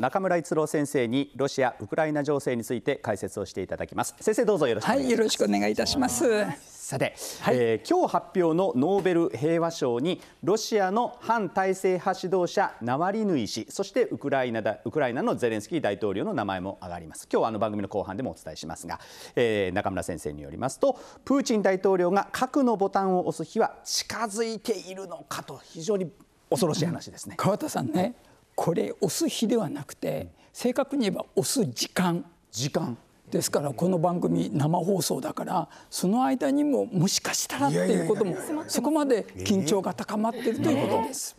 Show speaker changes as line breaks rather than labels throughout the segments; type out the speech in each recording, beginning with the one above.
中村逸郎先生にロシア・ウクライナ情勢について解説をしていただきます先生どうぞよろしくお願いします、はい、よろしくお願いいたしますさて、はい、えー、今日発表のノーベル平和賞にロシアの反体制派指導者ナワリヌイ氏そしてウクライナだウクライナのゼレンスキー大統領の名前も上がります今日はあの番組の後半でもお伝えしますが、えー、中村先生によりますとプーチン大統領が核のボタンを押す日は近づいているのかと
非常に恐ろしい話ですね川田さんねこれ押す日ではなくて正確に言えば押す時間時間ですからこの番組生放送だからその間にももしかしたらっていうこともそこまで緊張が高まっているということで
す。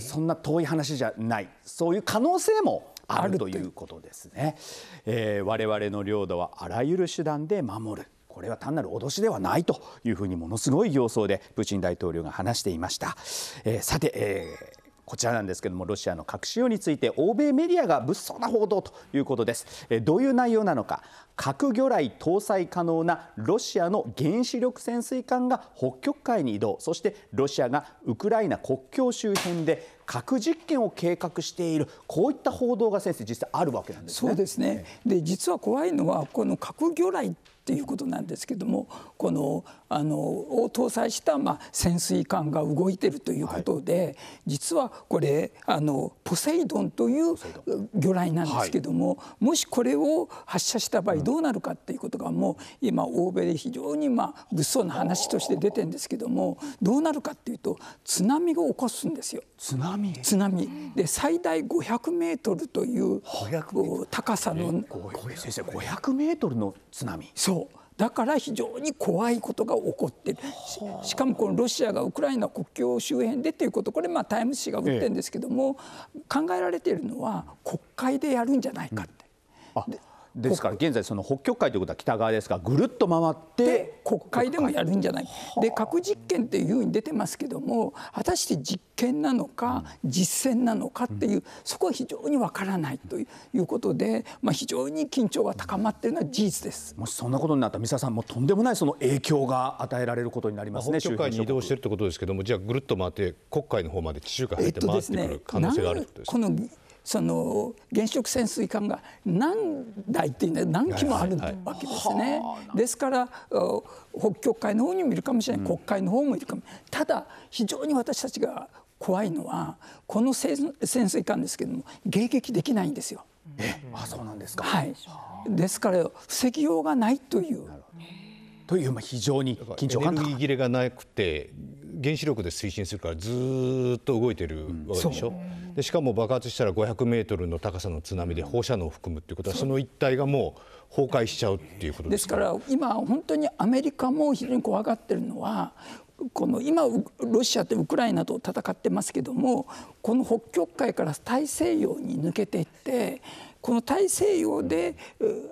そんな遠い話じゃないそういう可能性もあるということですね、えー、我々の領土はあらゆる手段で守るこれは単なる脅しではないというふうにものすごい形相でプーチン大統領が話していました、えー、さて、えーこちらなんですけどもロシアの核使用について欧米メディアが物騒な報道ということですどういう内容なのか核魚雷搭載可能なロシアの原子力潜水艦が北極海に移動そしてロシアがウクライナ国境周辺で核実験を計画しているこういった報
道が先生実際あるわけなんですね。そうですねで実は怖いのはこの核魚雷っていうことなんですけどもこのあのを搭載した、まあ、潜水艦が動いてるということで、はい、実はこれあのポセイドンという魚雷なんですけども、はい、もしこれを発射した場合どうなるかっていうことがもう今欧米で非常にまあ物騒な話として出てるんですけどもどうなるかっていうと津波を起こすんですよ。津波津波で最大500メートルという高さの先生500メートルの津波そうだから非常に怖いことが起こっているしかもこのロシアがウクライナ国境周辺でということこれまあタイムズ紙が打ってるんですけども、考えられているのは国会でやるんじゃないか
って。ですから、現在、その北極海ということは北側ですが、ぐ
るっと回って。国会でもやるんじゃないで核実験っていうふうに出てますけども、果たして実験なのか、実践なのかっていう、そこは非常にわからないということで、まあ、非常に緊張が高まっているのは事実です。
もしそんなことになったら、三沢さん、もとんでもないその影響が与えられることになりますね、北極海
に移動しているということですけども、じゃあ、ぐるっと回って、国会の方まで地中海入って回ってくる可能性があることですか。えっとです
ねその原子力潜水艦が何台っていうのは何機もあるわけですね。ですから北極海の方にもいるかもしれない、国会の方もいるかもただ非常に私たちが怖いのはこの潜水艦ですけども迎撃できないんですよ。えあそうなんですか、はい、ですから防ぎようがないという。
という、まあ、非常に緊張感エネルギー切れがなくて原子力で推進するからずっと動いてるわけでしょ、うん、でしかも爆発したら500メートルの高さの津波で放射能を含むっていうことはその一帯がもう崩壊しちゃうっていうことですかですから
今本当にアメリカも非常に怖がってるのはこの今ロシアとウクライナと戦ってますけどもこの北極海から大西洋に抜けていってこの大西洋で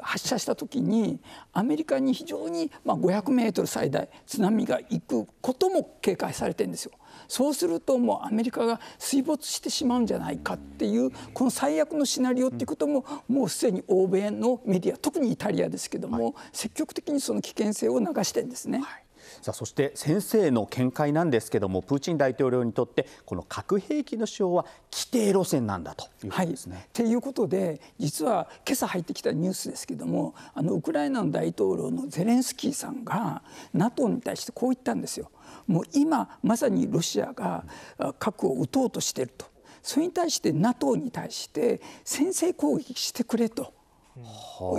発射した時にアメリカに非常に、ま500メートル最大津波が行くことも警戒されてるんですよ。そうするともうアメリカが水没してしまうんじゃないかっていうこの最悪のシナリオっていうことももうすでに欧米のメディア特にイタリアですけども、積極的にその危険性を流してるんですね。はい
さあそして先生の見解なんですけども、プーチン大
統領にとって、この核兵器の使用は規定路線なんだということですね。と、はい、っていうことで、実は今朝入ってきたニュースですけども、あのウクライナの大統領のゼレンスキーさんが、NATO に対してこう言ったんですよ、もう今、まさにロシアが核を撃とうとしていると、それに対して NATO に対して、先制攻撃してくれと。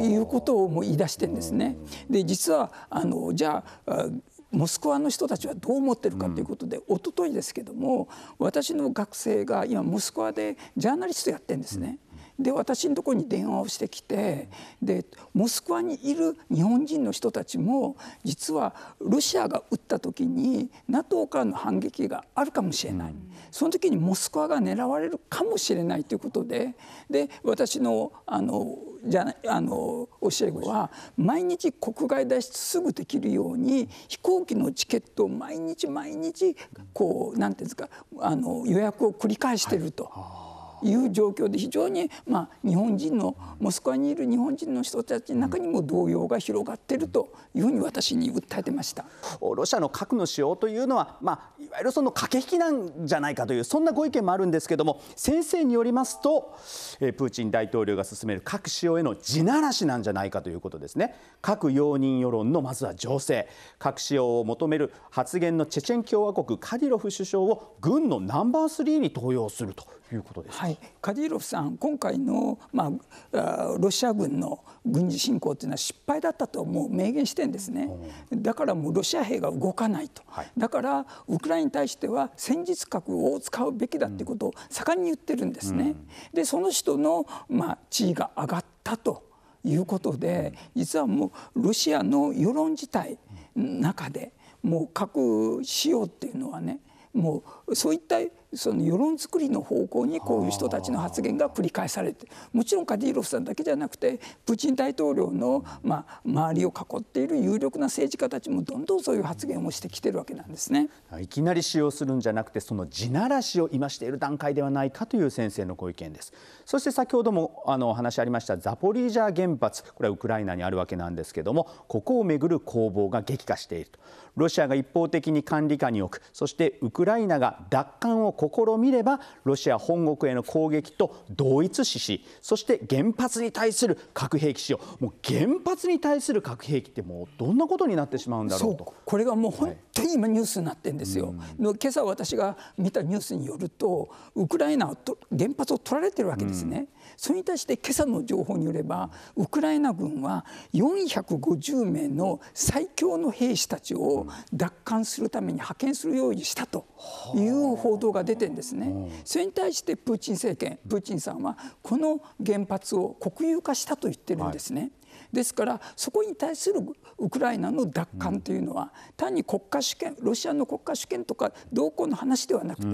いうことをもう言い出してんですね。で実はあのじゃあモスクワの人たちはどう思ってるかということで、うん、一昨日ですけども私の学生が今モスクワでジャーナリストやってるんですね。で私のところに電話をしてきてでモスクワにいる日本人の人たちも実はロシアが撃った時に NATO からの反撃があるかもしれない、その時にモスクワが狙われるかもしれないということでで私のあのじゃあの教え子は毎日国外脱出すぐできるように飛行機のチケットを毎日毎日こうなんていうんですかあの予約を繰り返してると。はいいう状況で非常に、まあ、日本人のモスクワにいる日本人の人たちの中にも動揺が広がっているというふうに私に訴えてましたロシアの核の使用というのは、まあ、いわゆるその駆
け引きなんじゃないかというそんなご意見もあるんですけども先生によりますとプーチン大統領が進める核使用への地ならしなんじゃないかということですね核容認世論のまずは情勢核使用を求める発言のチェチェン共和国カディロフ首相
を軍のナンバー3に登用するということです、はい、カディロフさん、今回の、まあ、ロシア軍の軍事侵攻というのは失敗だったともう明言してんですね、だからもうロシア兵が動かないと、はい、だからウクライナに対しては戦術核を使うべきだということを盛んに言ってるんですね、うん、でその人の、まあ、地位が上がったということで、実はもうロシアの世論自体の中で、もう核使用っていうのはね、もうそういったその世論作りの方向にこういう人たちの発言が繰り返されてもちろんカディロフさんだけじゃなくてプーチン大統領の、まあ、周りを囲っている有力な政治家たちもどんどんそういう発言をしてきてるわけなん
ですねいきなり使用するんじゃなくてその地ならしを今している段階ではないかという先生のご意見ですそして先ほどもあのお話ありましたザポリージャ原発これはウクライナにあるわけなんですけどもここをめぐる攻防が激化しているとロシアが一方的に管理下に置くそしてウクライナが奪還を試みればロシア本国への攻撃と同一視しそして原発に対する核兵器使用もう原発に対する核兵器ってもうど
んなことになってしまうんだろうとこれがもう本当に今ニュースになってるんですよ、はい、今朝私が見たニュースによるとウクライナは原発を取られてるわけですね、うん、それに対して今朝の情報によればウクライナ軍は450名の最強の兵士たちを奪還するために派遣するようにしたと。という報道が出てんですね。それに対してプーチン政権プーチンさんはこの原発を国有化したと言ってるんですね。ですからそこに対するウクライナの奪還というのは単に国家主権ロシアの国家主権とか同行の話ではなくて、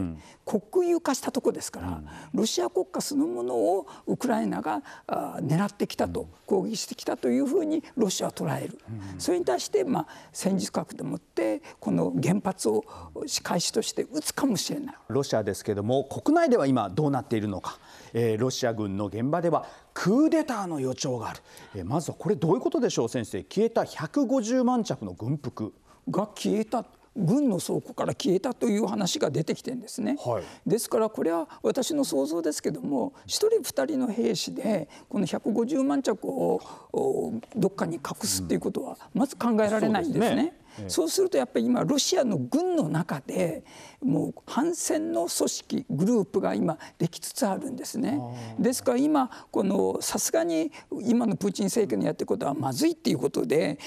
国有化したとこですから、ロシア国家そのものをウクライナが狙ってきたと、攻撃してきたというふうにロシアは捉える、それに対して、まあ、戦術核でもってこの原発を仕返しとして撃つか
もしれないロシアですけども国内では今どうなっているのか、えー、ロシア軍の現場ではクーデターの予兆がある、えまずはこれどういうことでしょう先生消えた150
万着の軍服が消えた軍の倉庫から消えたという話が出てきてんですね、はい、ですからこれは私の想像ですけども1人2人の兵士でこの150万着をどっかに隠すっていうことはまず考えられないんですね。そうするとやっぱり今ロシアの軍の中でもう反戦の組織グループが今できつつあるんですね。ですから今このさすがに今のプーチン政権のやってることはまずいっていうことで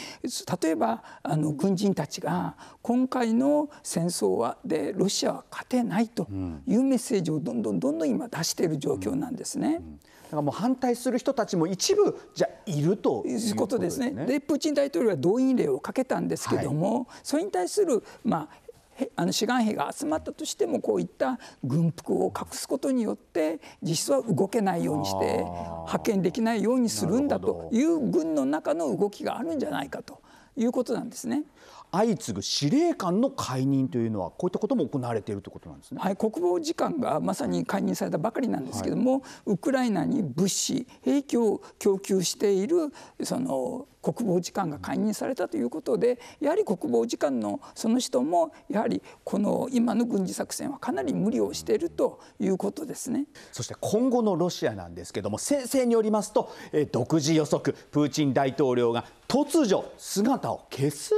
例えばあの軍人たちが今回の戦争はでロシアは勝てないというメッセージをどんどんどんどん今出している状況なんですね。うんうんからもう反対する人たちも一部じゃいるということですね。で、ね、プーチン大統領は動員令をかけたんですけども、はい、それに対する、まあ、あの志願兵が集まったとしてもこういった軍服を隠すことによって実質は動けないようにして派遣できないようにするんだという軍の中の動きがあるんじゃないかということなんですね。相次ぐ司令官の解任というのはこういったことも行われているということなんですね、はい、国防次官がまさに解任されたばかりなんですけども、はい、ウクライナに物資兵器を供給しているその国防次官が解任されたということでやはり国防次官のその人もやはりこの今の軍事作戦はかなり無理をしているということですね
そして今後のロシアなんですけども先生によりますと、え独自予測プーチン大統領が突如姿を消す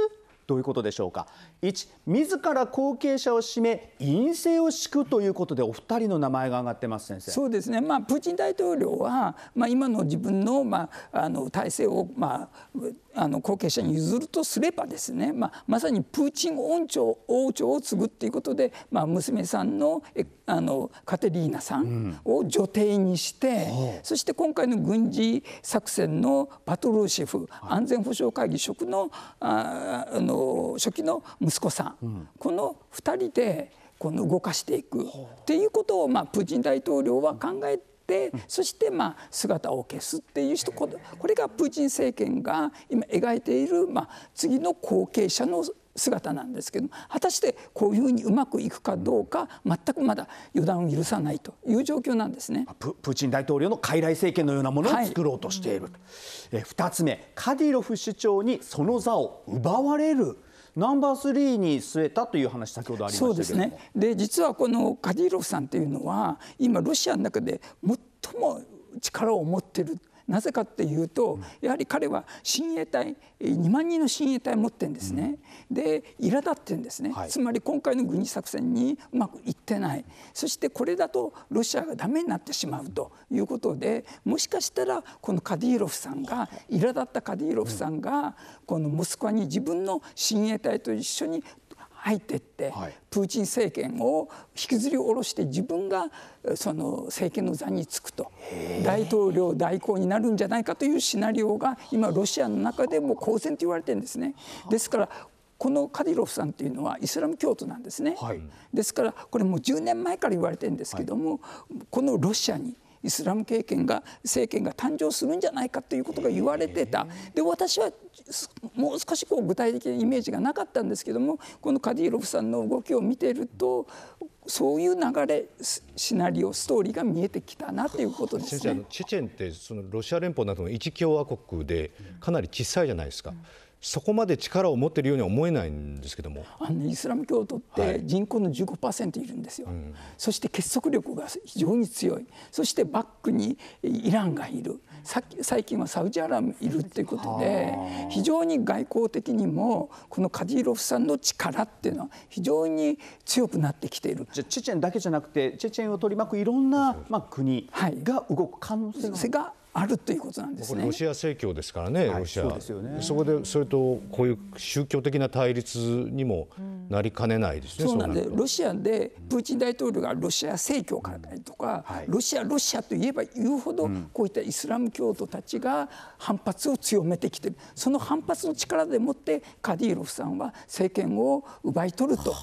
どういうことでしょうか1自ら後継者を占め、院政を敷くということでお二人の名前が上がってます先生そうで
すね、まあ、プーチン大統領は、まあ、今の自分の,、まあ、あの体制を、まあ、あの後継者に譲るとすればですね、まあ、まさにプーチン王朝王朝を継ぐっていうことで、まあ、娘さんのあのカテリーナさんを女帝にして、うん、そして今回の軍事作戦のパトルーシェフ、はい、安全保障会議職のああの初期の息子さん、うん、この2人でこの動かしていくっていうことを、まあ、プーチン大統領は考えてそしてまあ姿を消すっていう人これがプーチン政権が今描いているまあ次の後継者の姿なんですけど果たしてこういうふうにうまくいくかどうか全くまだ予断を許さないという状況なんですね
プーチン大統領の傀儡政権のようなものを作ろうとしている、はい、え2つ目カディロフ首長にその座を
奪われるナンバースリーに据えたという話先ほどありましたそうですねで実はこのカディロフさんというのは今ロシアの中で最も力を持ってるなぜかっていうとやはり彼は親衛隊2万人の親衛隊を持ってるんですね、で苛立ってるんですね、はい、つまり今回の軍事作戦にうまくいってないそしてこれだとロシアがダメになってしまうということでもしかしたらこのカディロフさんが苛立ったカディロフさんがこのモスクワに自分の親衛隊と一緒に入っていってプーチン政権を引きずり下ろして自分がその政権の座に就くと大統領代行になるんじゃないかというシナリオが今ロシアの中でも公然と言われてるんですね。ですからこのカディロフさんというのはイスラム教徒なんですね、はい、ですからこれもう10年前から言われてるんですけども、はい、このロシアにイスラム経験が政権が誕生するんじゃないかということが言われてたで私はもう少しこう具体的なイメージがなかったんですけどもこのカディロフさんの動きを見ているとそういう流れシナリオストーリーが見えてきたなということです、ね、
チェチェンってそのロシア連邦などの一共和国でかなり小さいじゃないですか。うんそこまで力を持っているように思えないんですけども
あの、イスラム教徒って人口の15%いるんですよ、はいうん、そして結束力が非常に強いそしてバックにイランがいる最近はサウジアラビアいるということで非常に外交的にもこのカディロフさんの力っていうのは非常に強くなってきているじゃチェチェンだけじゃなくてチェチェンを取り巻くいろんな、まあ、国が動く可能性が、はいあるということなんですね。ロシ
ア正教ですからね、ロシア。はい、そね、そこでそれとこういう宗教的な対立にもなりかねないですね。うん、そうなんでロ
シアでプーチン大統領がロシア正教からだとか、うんロシアロシアといえば言うほど、こういったイスラム教徒たちが反発を強めてきてる。その反発の力でもってカディロフさんは政権を奪い取ると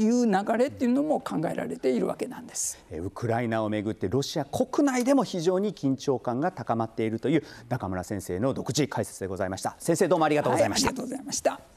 いう流れっていうのも考えられているわけなんです。
ウクライナをめぐってロシア国内でも非常に緊張感が高高まっているという中村先生の独自解説でございました先生どうもありがとうございました、はい、
ありがとうございました